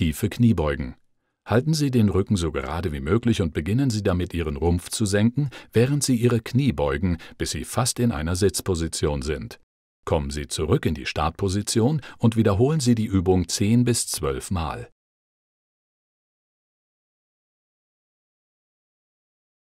Tiefe Kniebeugen. Halten Sie den Rücken so gerade wie möglich und beginnen Sie damit, Ihren Rumpf zu senken, während Sie Ihre Knie beugen, bis Sie fast in einer Sitzposition sind. Kommen Sie zurück in die Startposition und wiederholen Sie die Übung 10 bis 12 Mal.